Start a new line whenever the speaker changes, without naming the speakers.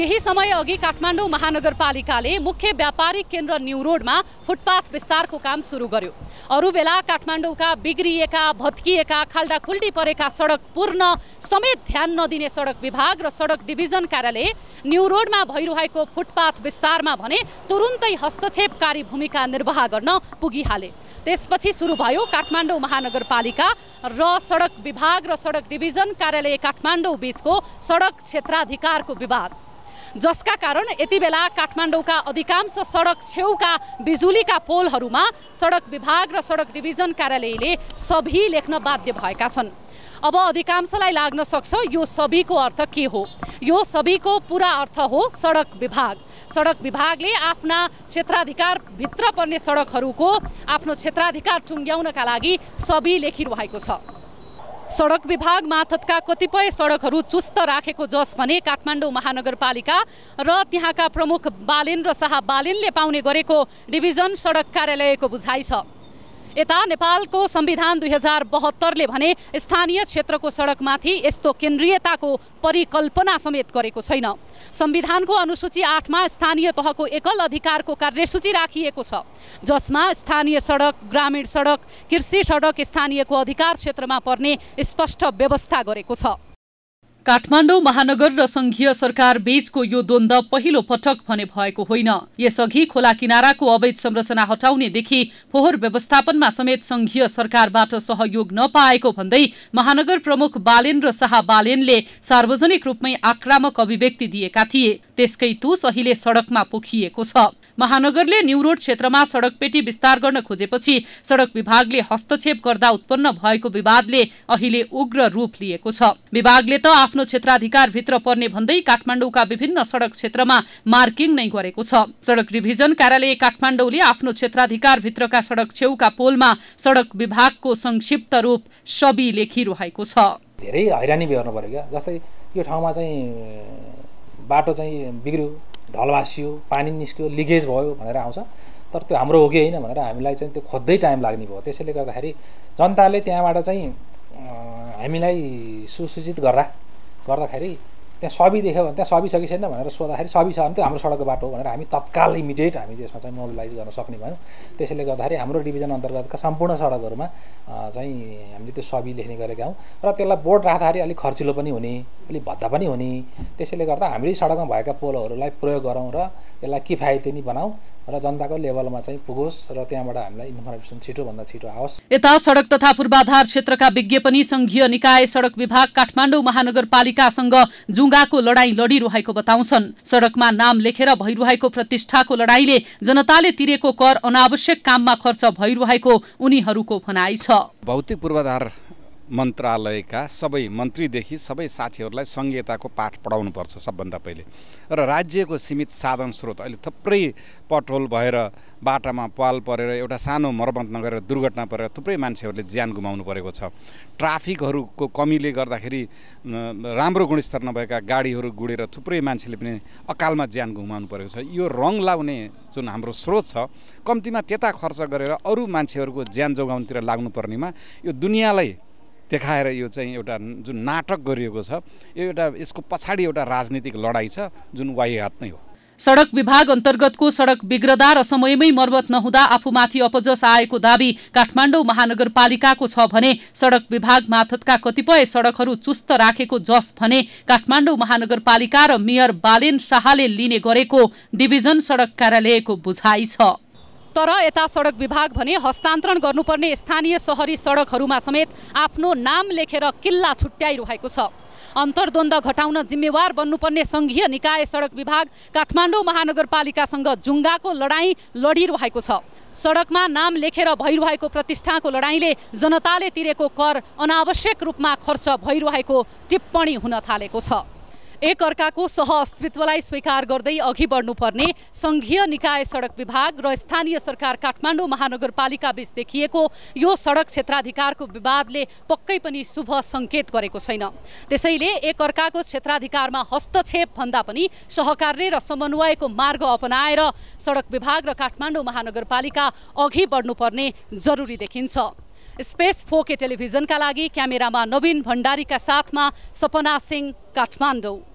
केही समय अघि काठमाडौँ महानगरपालिकाले मुख्य व्यापारिक केन्द्र न्यु रोडमा फुटपाथ विस्तारको काम सुरु गर्यो अरू बेला काठमाडौँका बिग्रिएका भत्किएका खाल्डा खुल्डी परेका सडक पूर्ण समेत ध्यान नदिने सडक विभाग र सडक डिभिजन कार्यालय न्यु रोडमा भइरहेको फुटपाथ विस्तारमा भने तुरुन्तै हस्तक्षेपकारी भूमिका निर्वाह गर्न पुगिहाले त्यसपछि सुरु भयो काठमाडौँ महानगरपालिका र सडक विभाग र सडक डिभिजन कार्यालय काठमाडौँ बिचको सडक क्षेत्राधिकारको विवाद जसका कारण यति बेला काठमाडौँका अधिकांश सडक छेउका बिजुलीका पोलहरूमा सडक विभाग र सडक डिभिजन कार्यालयले सभी लेख्न बाध्य भएका छन् अब अधिकांशलाई लाग्न सक्छ यो सबैको अर्थ के हो यो सबैको पुरा अर्थ हो सडक विभाग सडक विभागले आफ्ना क्षेत्राधिकारभित्र पर्ने सडकहरूको आफ्नो क्षेत्राधिकार टुङ्ग्याउनका लागि सबै लेखिरहेको छ सडक विभागमा माथतका कतिपय सडकहरू चुस्त राखेको जस भने काठमाडौँ महानगरपालिका र त्यहाँका प्रमुख बालेन र शाह बालेनले पाउने गरेको डिभिजन सडक कार्यालयको बुझाइ छ यता नेपालको संविधान दुई हजार बहत्तरले भने स्थानीय क्षेत्रको सडकमाथि यस्तो केन्द्रीयताको परिकल्पना समेत गरेको छैन संविधानको अनुसूची आठमा स्थानीय तहको एकल अधिकारको कार्यसूची राखिएको छ जसमा स्थानीय सडक ग्रामीण सडक कृषि सडक स्थानीयको अधिकार क्षेत्रमा पर्ने स्पष्ट व्यवस्था गरेको छ काठमाडौँ महानगर र संघीय सरकार बीचको यो द्वन्द पहिलो पटक भने भएको होइन यसअघि खोला किनाराको अवैध संरचना हटाउनेदेखि फोहोर व्यवस्थापनमा समेत संघीय सरकारबाट सहयोग नपाएको भन्दै महानगर प्रमुख बालेन र शाह बालेनले सार्वजनिक रूपमै आक्रामक अभिव्यक्ति दिएका थिए त्यसकै तुस अहिले सड़कमा पोखिएको छ महानगरले न्यू रोड क्षेत्रमा सड़क पेटी विस्तार गर्न खोजेपछि सड़क विभागले हस्तक्षेप गर्दा उत्पन्न भएको विवादले अहिले उग्र रूप लिएको छ विभागले त आफ्नो क्षेत्राधिकारभित्र पर्ने भन्दै काठमाडौँका विभिन्न सड़क क्षेत्रमा मार्किङ नै गरेको छ सड़क रिभिजन कार्यालय काठमाडौँले आफ्नो क्षेत्राधिकारभित्रका सड़क छेउका पोलमा सड़क विभागको संक्षिप्त रूप सबि लेखिरहेको छ
धेरै हैरानी बेहोर्नु पऱ्यो क्या जस्तै यो ठाउँमा चाहिँ बाटो चाहिँ बिग्रियो ढल भाँसियो पानी निस्क्यो लिकेज भयो भनेर आउँछ तर त्यो हाम्रो हो कि होइन भनेर हामीलाई चाहिँ त्यो खोज्दै टाइम लाग्ने भयो त्यसैले गर्दाखेरि जनताले त्यहाँबाट चाहिँ हामीलाई सुसूचित गर्दा गर्दाखेरि त्यहाँ सबि देख्यो भने त्यहाँ सबी छ कि छैन भनेर सोद्धाखेरि सबी छ भने त्यो हाम्रो सडकको बाटो भनेर हामी तत्काल इमिडिएट हामी त्यसमा चाहिँ मोबिलाइज गर्न सक्ने भयौँ त्यसैले गर्दाखेरि हाम्रो डिभिजन अन्तर्गतका सम्पूर्ण सडकहरूमा चाहिँ हामीले त्यो सबी लेख्ने गरेका हौँ र त्यसलाई बोर्ड राख्दाखेरि अलिक खर्चिलो पनि हुने अलिक भद्दा पनि हुने त्यसैले गर्दा हामीले सडकमा भएका पोलहरूलाई प्रयोग गरौँ र यसलाई किफायती नै बनाऊँ र जनताको लेभलमा चाहिँ पुगोस् र त्यहाँबाट हामीलाई इन्फर्मेसन छिटोभन्दा छिटो आओस्
यता सडक तथा पूर्वाधार क्षेत्रका विज्ञ पनि संघीय निकाय सडक विभाग काठमाडौँ महानगरपालिकासँग जुङ्गाको लडाईँ लडिरहेको बताउँछन् सडकमा नाम लेखेर भइरहेको प्रतिष्ठाको लडाईँले जनताले तिरेको कर अनावश्यक काममा खर्च भइरहेको उनीहरूको भनाइ छ
भौतिक पूर्वाधार मन्त्रालयका सबै मन्त्रीदेखि सबै साथीहरूलाई सङ्घीयताको पाठ पढाउनुपर्छ सबभन्दा पहिले र राज्यको सीमित साधन स्रोत अहिले थुप्रै पटहोल भएर बाटामा पाल परेर एउटा सानो मर्मत नगरेर दुर्घटना परेर थुप्रै मान्छेहरूले ज्यान गुमाउनु परेको छ ट्राफिकहरूको कमीले गर्दाखेरि राम्रो गुणस्तर नभएका गाडीहरू गुडेर थुप्रै मान्छेले पनि अकालमा ज्यान गुमाउनु परेको छ यो रङ लाउने जुन हाम्रो स्रोत छ कम्तीमा त्यता खर्च गरेर अरू मान्छेहरूको ज्यान जोगाउनुतिर लाग्नुपर्नेमा यो दुनियाँलाई देखाएर यो चाहिँ एउटा जुन नाटक गरिएको छ यो एउटा यसको पछाडि एउटा राजनीतिक लडाइँ छ जुन वाहिघात नै हो
सडक विभाग अन्तर्गतको सडक बिग्रदा र समयमै मर्मत नहुँदा आफूमाथि अपजस आएको दावी काठमाडौँ महानगरपालिकाको छ भने सडक विभाग माथतका कतिपय सडकहरू चुस्त राखेको जस भने काठमाडौँ महानगरपालिका र मेयर बालेन शाहले लिने गरेको डिभिजन सडक कार्यालयको बुझाइ छ तर यता सडक विभाग भने हस्तान्तरण गर्नुपर्ने स्थानीय सहरी सडकहरूमा समेत आफ्नो नाम लेखेर किल्ला छुट्याइरहेको छ अन्तर्द्वन्द घटाउन जिम्मेवार बन्नुपर्ने सङ्घीय निकाय सडक विभाग काठमाडौँ महानगरपालिकासँग जुङ्गाको लडाइँ लडिरहेको छ सडकमा नाम लेखेर भइरहेको प्रतिष्ठाको लडाइँले जनताले तिरेको कर अनावश्यक रूपमा खर्च भइरहेको टिप्पणी हुन थालेको छ एकअर्काको अस्तित्वलाई स्वीकार गर्दै अघि बढ्नुपर्ने सङ्घीय निकाय सडक विभाग र स्थानीय सरकार काठमाडौँ महानगरपालिका बीच देखिएको यो सडक क्षेत्राधिकारको विवादले पक्कै पनि शुभ सङ्केत गरेको छैन त्यसैले एकअर्काको क्षेत्राधिकारमा हस्तक्षेप भन्दा पनि सहकार्य र समन्वयको मार्ग अपनाएर सडक विभाग र काठमाडौँ महानगरपालिका अघि बढ्नुपर्ने जरुरी देखिन्छ स्पेस फोके टेलिभिजनका लागि क्यामेरामा नवीन भण्डारीका साथमा सपना सिंह काठमाडौँ